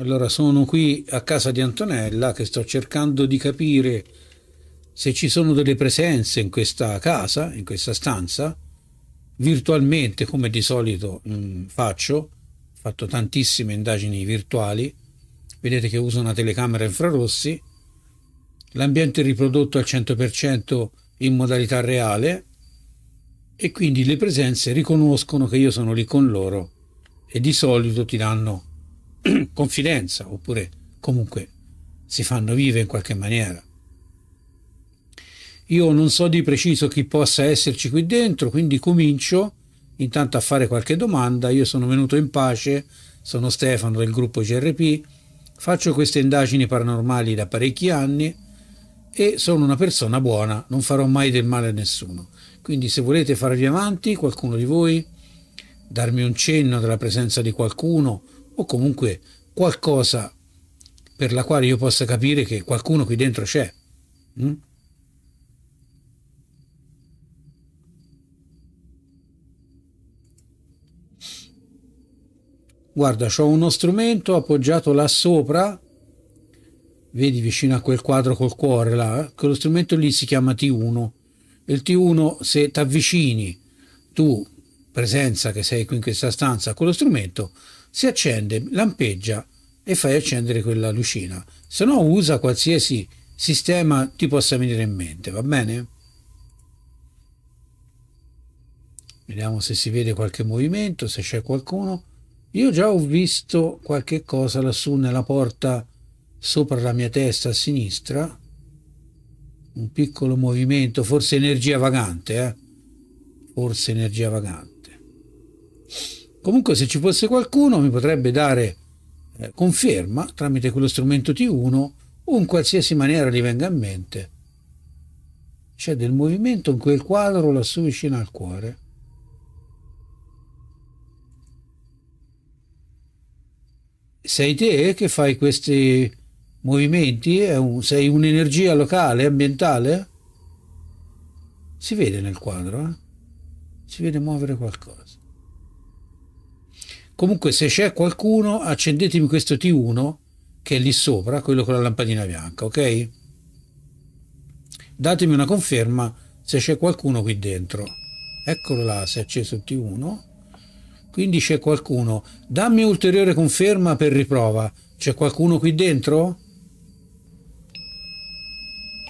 Allora sono qui a casa di Antonella che sto cercando di capire se ci sono delle presenze in questa casa, in questa stanza, virtualmente come di solito mh, mm, faccio, ho fatto tantissime indagini virtuali, vedete che uso una telecamera infrarossi, l'ambiente riprodotto al 100% in modalità reale e quindi le presenze riconoscono che io sono lì con loro e di solito ti danno confidenza oppure comunque si fanno vive in qualche maniera. Io non so di preciso chi possa esserci qui dentro, quindi comincio intanto a fare qualche domanda. Io sono venuto in pace, sono Stefano del gruppo CRP, faccio queste indagini paranormali da parecchi anni e sono una persona buona, non farò mai del male a nessuno. Quindi se volete farvi avanti, qualcuno di voi, darmi un cenno della presenza di qualcuno o comunque qualcosa per la quale io possa capire che qualcuno qui dentro c'è. Mm? Guarda, ho uno strumento appoggiato là sopra, vedi vicino a quel quadro col cuore là, eh? quello strumento lì si chiama T1. Il T1 se ti avvicini, tu presenza che sei qui in questa stanza, quello strumento si accende, lampeggia e fai accendere quella lucina. Se no usa qualsiasi sistema ti possa venire in mente, va bene? Vediamo se si vede qualche movimento, se c'è qualcuno. Io già ho visto qualche cosa lassù nella porta sopra la mia testa a sinistra. Un piccolo movimento, forse energia vagante, eh? Forse energia vagante. Comunque se ci fosse qualcuno mi potrebbe dare eh, conferma tramite quello strumento T1 o in qualsiasi maniera gli venga in mente. C'è del movimento in quel quadro lassù vicino al cuore. Sei te che fai questi movimenti? Un, sei un'energia locale, ambientale? Si vede nel quadro, eh? si vede muovere qualcosa. Comunque se c'è qualcuno accendetemi questo T1 che è lì sopra, quello con la lampadina bianca, ok? Datemi una conferma se c'è qualcuno qui dentro. Eccolo là, si è acceso il T1. Quindi c'è qualcuno. Dammi ulteriore conferma per riprova. C'è qualcuno qui dentro?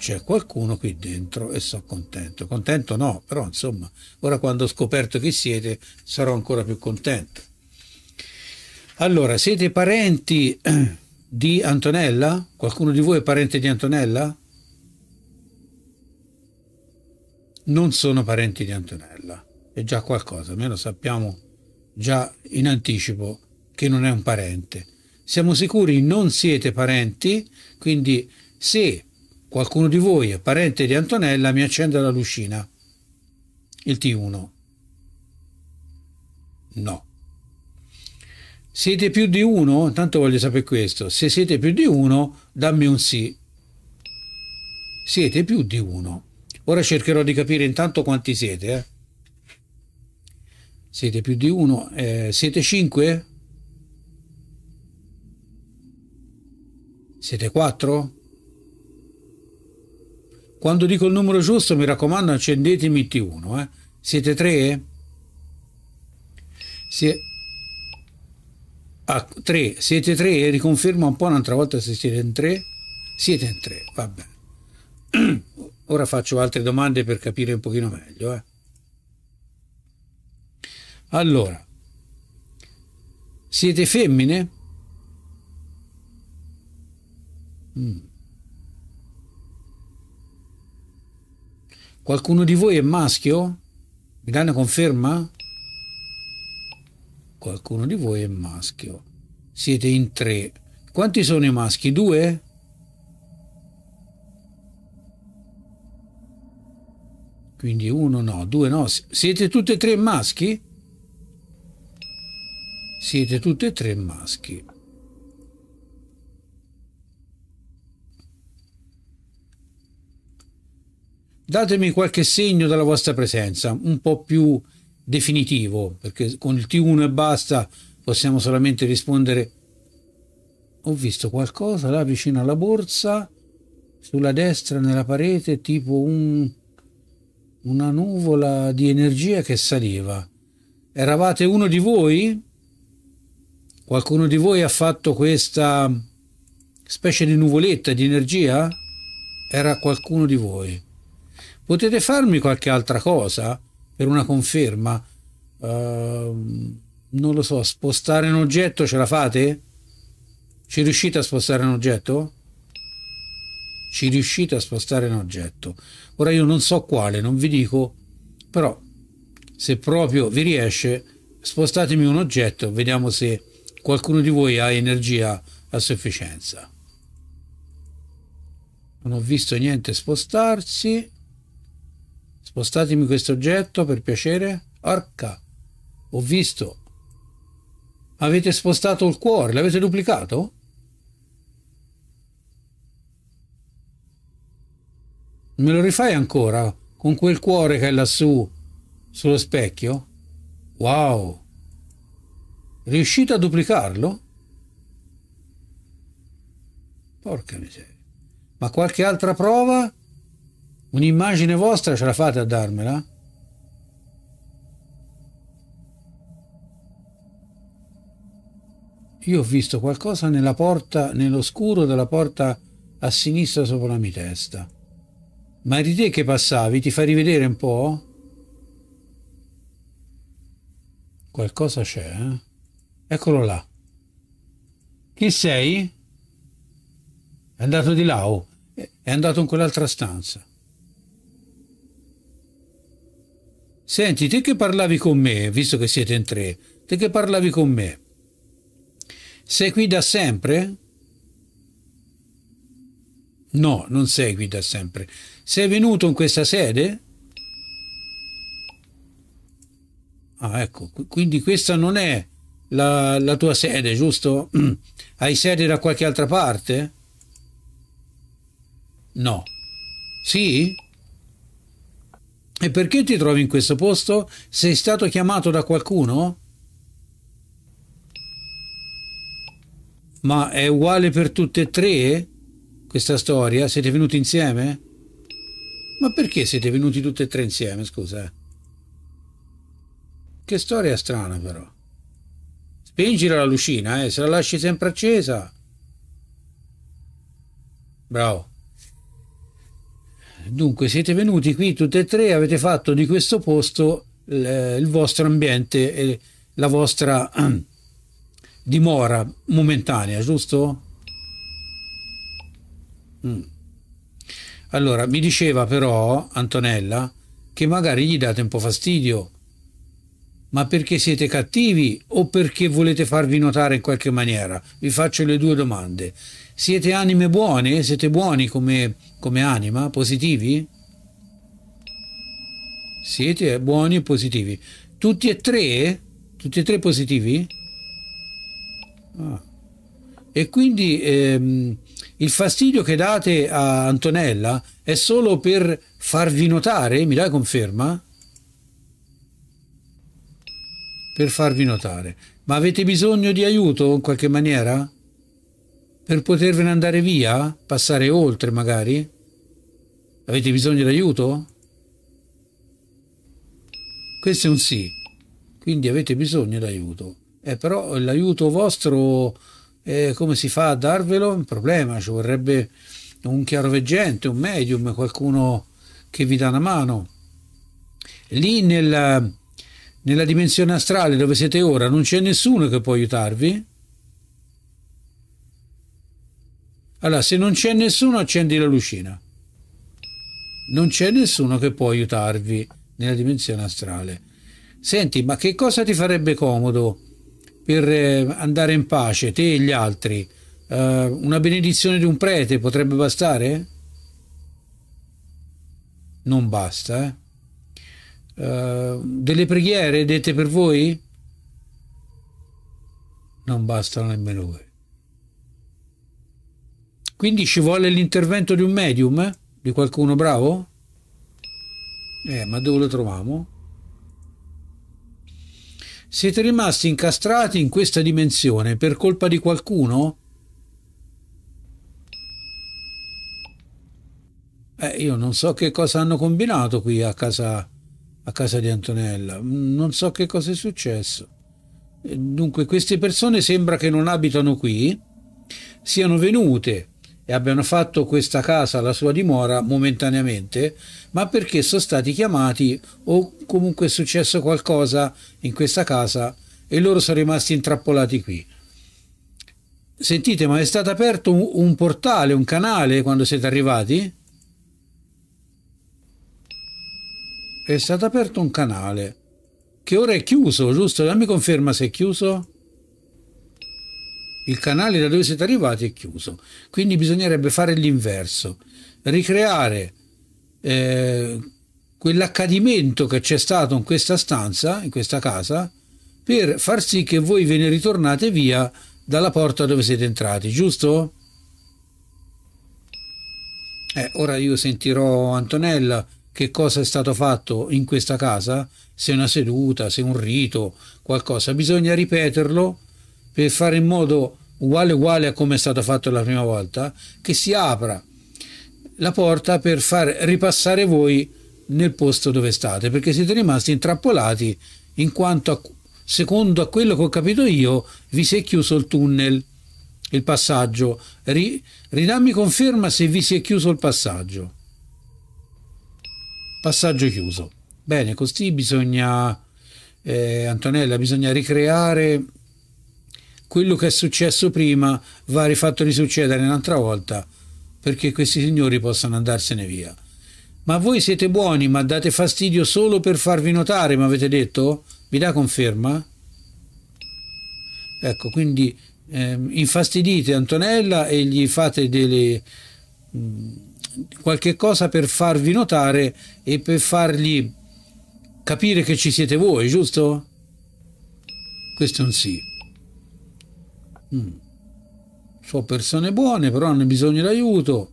C'è qualcuno qui dentro e sono contento. Contento no, però insomma, ora quando ho scoperto chi siete sarò ancora più contento. Allora, siete parenti di Antonella? Qualcuno di voi è parente di Antonella? Non sono parenti di Antonella. È già qualcosa, almeno sappiamo già in anticipo che non è un parente. Siamo sicuri non siete parenti, quindi se qualcuno di voi è parente di Antonella mi accenda la lucina. Il T1. No. Siete più di uno? Tanto voglio sapere questo. Se siete più di uno, dammi un sì. Siete più di uno. Ora cercherò di capire intanto quanti siete. Eh. Siete più di uno. Eh, siete cinque? Siete quattro? Quando dico il numero giusto, mi raccomando, accendetemi T1. Eh. Siete tre? Siete a ah, 3, siete 3 e riconfermo un po' un'altra volta se siete in 3, siete in 3, va bene. Ora faccio altre domande per capire un pochino meglio. Eh. Allora, siete femmine? Mm. Qualcuno di voi è maschio? Mi danno conferma? qualcuno di voi è maschio. Siete in tre. Quanti sono i maschi? Due? Quindi uno no, due no. Siete tutti e tre maschi? Siete tutti e tre maschi. Datemi qualche segno della vostra presenza, un po' più definitivo, perché con il T1 e basta possiamo solamente rispondere ho visto qualcosa là vicino alla borsa, sulla destra nella parete, tipo un, una nuvola di energia che saliva. Eravate uno di voi? Qualcuno di voi ha fatto questa specie di nuvoletta di energia? Era qualcuno di voi. Potete farmi qualche altra cosa? per una conferma. Uh, non lo so, spostare un oggetto ce la fate? Ci riuscite a spostare un oggetto? Ci riuscite a spostare un oggetto. Ora io non so quale, non vi dico, però se proprio vi riesce, spostatemi un oggetto, vediamo se qualcuno di voi ha energia a sufficienza. Non ho visto niente spostarsi. Spostatemi questo oggetto per piacere. Orca, ho visto. Avete spostato il cuore, l'avete duplicato? Me lo rifai ancora con quel cuore che è lassù sullo specchio? Wow! Riuscito a duplicarlo? Porca miseria. Ma qualche altra prova? Un'immagine vostra ce la fate a darmela? Io ho visto qualcosa nella porta, nell'oscuro della porta a sinistra sopra la mia testa. Ma eri te che passavi? Ti fai rivedere un po'? Qualcosa c'è, eh? Eccolo là. Chi sei? È andato di là, oh. È andato in quell'altra stanza. Senti, te che parlavi con me, visto che siete in tre, te che parlavi con me, sei qui da sempre? No, non sei qui da sempre. Sei venuto in questa sede? Ah, ecco, quindi questa non è la, la tua sede, giusto? Hai sede da qualche altra parte? No. Sì? E perché ti trovi in questo posto? Sei stato chiamato da qualcuno? Ma è uguale per tutte e tre eh? questa storia? Siete venuti insieme? Ma perché siete venuti tutte e tre insieme, scusa? Che storia strana però. Spingila la lucina, eh, se la lasci sempre accesa. Bravo. Dunque, siete venuti qui tutti e tre, avete fatto di questo posto il vostro ambiente e la vostra ehm, dimora momentanea, giusto? Mm. Allora, mi diceva però Antonella che magari gli date un po' fastidio ma perché siete cattivi o perché volete farvi notare in qualche maniera? Vi faccio le due domande. Siete anime buone? Siete buoni come, come anima? Positivi? Siete buoni e positivi. Tutti e tre? Tutti e tre positivi? Ah. E quindi ehm, il fastidio che date a Antonella è solo per farvi notare, mi dai conferma? per farvi notare. Ma avete bisogno di aiuto in qualche maniera? Per potervene andare via? Passare oltre magari? Avete bisogno di aiuto? Questo è un sì. Quindi avete bisogno di aiuto. Eh, però l'aiuto vostro, eh, come si fa a darvelo? un problema, ci vorrebbe un chiaroveggente, un medium, qualcuno che vi dà una mano. Lì nel, nella dimensione astrale dove siete ora non c'è nessuno che può aiutarvi? Allora, se non c'è nessuno, accendi la lucina. Non c'è nessuno che può aiutarvi nella dimensione astrale. Senti, ma che cosa ti farebbe comodo per eh, andare in pace, te e gli altri? Uh, una benedizione di un prete potrebbe bastare? Non basta, eh? Eh, delle preghiere dette per voi non bastano nemmeno voi. Quindi ci vuole l'intervento di un medium, eh? di qualcuno bravo? Eh, ma dove lo troviamo? Siete rimasti incastrati in questa dimensione per colpa di qualcuno? Eh, io non so che cosa hanno combinato qui a casa casa di Antonella. Non so che cosa è successo. Eh, dunque, queste persone sembra che non abitano qui, siano venute e abbiano fatto questa casa la sua dimora momentaneamente, ma perché sono stati chiamati o comunque è successo qualcosa in questa casa e loro sono rimasti intrappolati qui. Sentite, ma è stato aperto un portale, un canale quando siete arrivati? è stato aperto un canale che ora è chiuso, giusto? Dammi conferma se è chiuso. Il canale da dove siete arrivati è chiuso, quindi bisognerebbe fare l'inverso, ricreare eh, quell'accadimento che c'è stato in questa stanza, in questa casa, per far sì che voi ve ne ritornate via dalla porta dove siete entrati, giusto? Eh, ora io sentirò Antonella che cosa è stato fatto in questa casa, se una seduta, se un rito, qualcosa. Bisogna ripeterlo per fare in modo uguale uguale a come è stato fatto la prima volta, che si apra la porta per far ripassare voi nel posto dove state, perché siete rimasti intrappolati in quanto, a, secondo a quello che ho capito io, vi si è chiuso il tunnel, il passaggio. Ri, ridammi conferma se vi si è chiuso il passaggio passaggio chiuso. Bene, così bisogna, eh, Antonella, bisogna ricreare quello che è successo prima, va rifatto risuccedere un'altra volta, perché questi signori possano andarsene via. Ma voi siete buoni, ma date fastidio solo per farvi notare, mi avete detto? Vi dà conferma? Ecco, quindi eh, infastidite Antonella e gli fate delle... Mh, qualche cosa per farvi notare e per fargli capire che ci siete voi, giusto? Questo è un sì. Mm. Sono persone buone, però hanno bisogno d'aiuto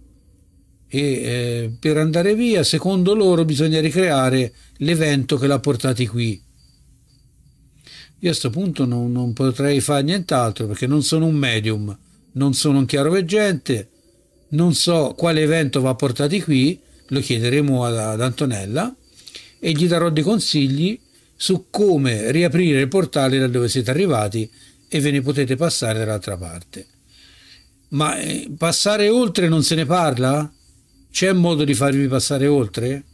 e eh, per andare via, secondo loro, bisogna ricreare l'evento che l'ha portati qui. Io a questo punto non, non potrei fare nient'altro perché non sono un medium, non sono un chiaroveggente, non so quale evento va portati qui, lo chiederemo ad Antonella e gli darò dei consigli su come riaprire il portale da dove siete arrivati e ve ne potete passare dall'altra parte. Ma eh, passare oltre non se ne parla? C'è modo di farvi passare oltre?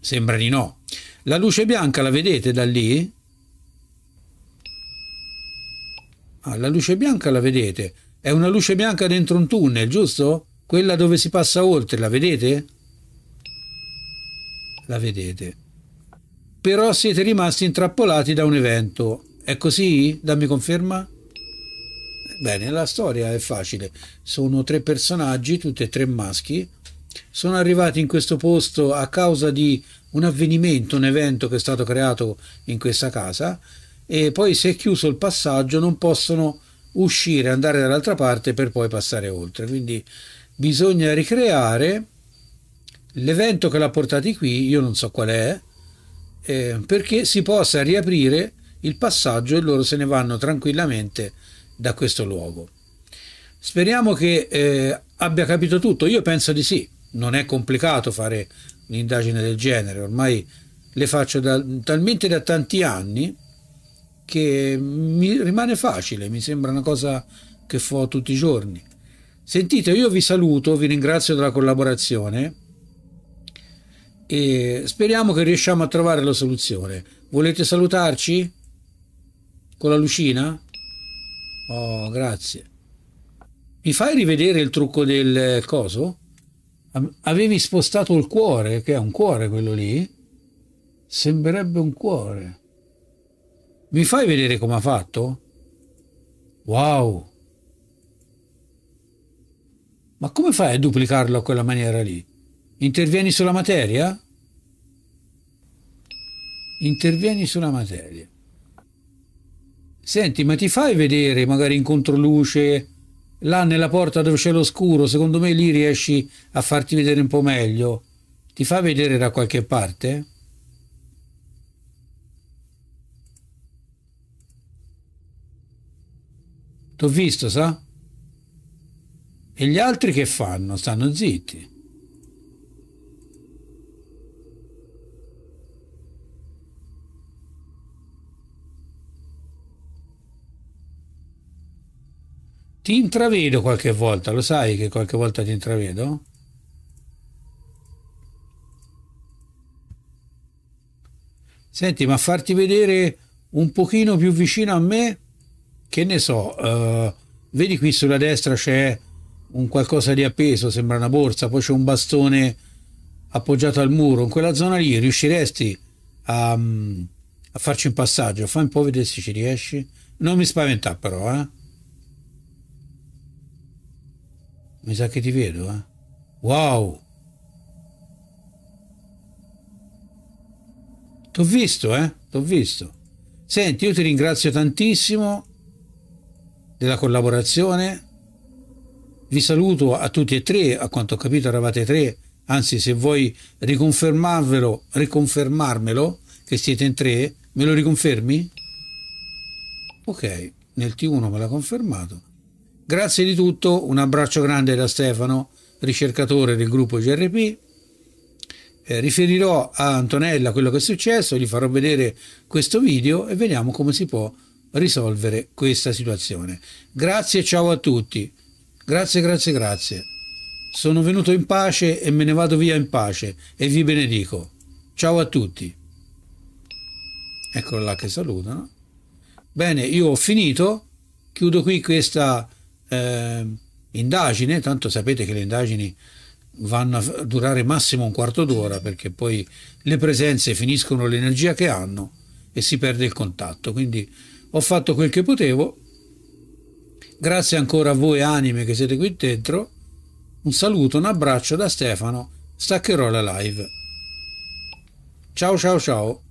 Sembra di no. La luce bianca la vedete da lì? Ah, la luce bianca la vedete. È una luce bianca dentro un tunnel, giusto? Quella dove si passa oltre, la vedete? La vedete. Però siete rimasti intrappolati da un evento. È così? Dammi conferma. Bene, la storia è facile. Sono tre personaggi, tutti e tre maschi. Sono arrivati in questo posto a causa di un avvenimento, un evento che è stato creato in questa casa e poi si è chiuso il passaggio non possono uscire, andare dall'altra parte per poi passare oltre. Quindi bisogna ricreare l'evento che l'ha portati qui, io non so qual è, eh, perché si possa riaprire il passaggio e loro se ne vanno tranquillamente da questo luogo. Speriamo che eh, abbia capito tutto, io penso di sì, non è complicato fare un'indagine del genere, ormai le faccio da, talmente da tanti anni che mi rimane facile, mi sembra una cosa che fo tutti i giorni. Sentite, io vi saluto, vi ringrazio della collaborazione e speriamo che riusciamo a trovare la soluzione. Volete salutarci? Con la lucina? Oh, grazie. Mi fai rivedere il trucco del coso? Avevi spostato il cuore, che è un cuore quello lì? Sembrerebbe un cuore. Mi fai vedere come ha fatto? Wow! Ma come fai a duplicarlo a quella maniera lì? Intervieni sulla materia? Intervieni sulla materia. Senti, ma ti fai vedere magari in controluce là nella porta dove c'è l'oscuro? Secondo me lì riesci a farti vedere un po' meglio. Ti fa vedere da qualche parte? T'ho visto, sa? E gli altri che fanno? Stanno zitti. Ti intravedo qualche volta, lo sai che qualche volta ti intravedo? Senti, ma farti vedere un pochino più vicino a me che ne so, uh, vedi qui sulla destra c'è un qualcosa di appeso, sembra una borsa, poi c'è un bastone appoggiato al muro, in quella zona lì riusciresti a, mm, a farci un passaggio? Fai un po' vedere se ci riesci. Non mi spaventare però, eh. Mi sa che ti vedo, eh. Wow! T'ho visto, eh? T'ho visto. Senti, io ti ringrazio tantissimo della collaborazione. Vi saluto a tutti e tre, a quanto ho capito eravate tre, anzi se vuoi riconfermarvelo, riconfermarmelo, che siete in tre, me lo riconfermi? Ok, nel T1 me l'ha confermato. Grazie di tutto, un abbraccio grande da Stefano, ricercatore del gruppo GRP. Eh, riferirò a Antonella quello che è successo, gli farò vedere questo video e vediamo come si può risolvere questa situazione. Grazie, ciao a tutti. Grazie, grazie, grazie. Sono venuto in pace e me ne vado via in pace e vi benedico. Ciao a tutti. Eccolo là che salutano. Bene, io ho finito. Chiudo qui questa eh, indagine. Tanto sapete che le indagini vanno a durare massimo un quarto d'ora perché poi le presenze finiscono l'energia che hanno e si perde il contatto. Quindi ho fatto quel che potevo. Grazie ancora a voi anime che siete qui dentro. Un saluto, un abbraccio da Stefano. Staccherò la live. Ciao ciao ciao.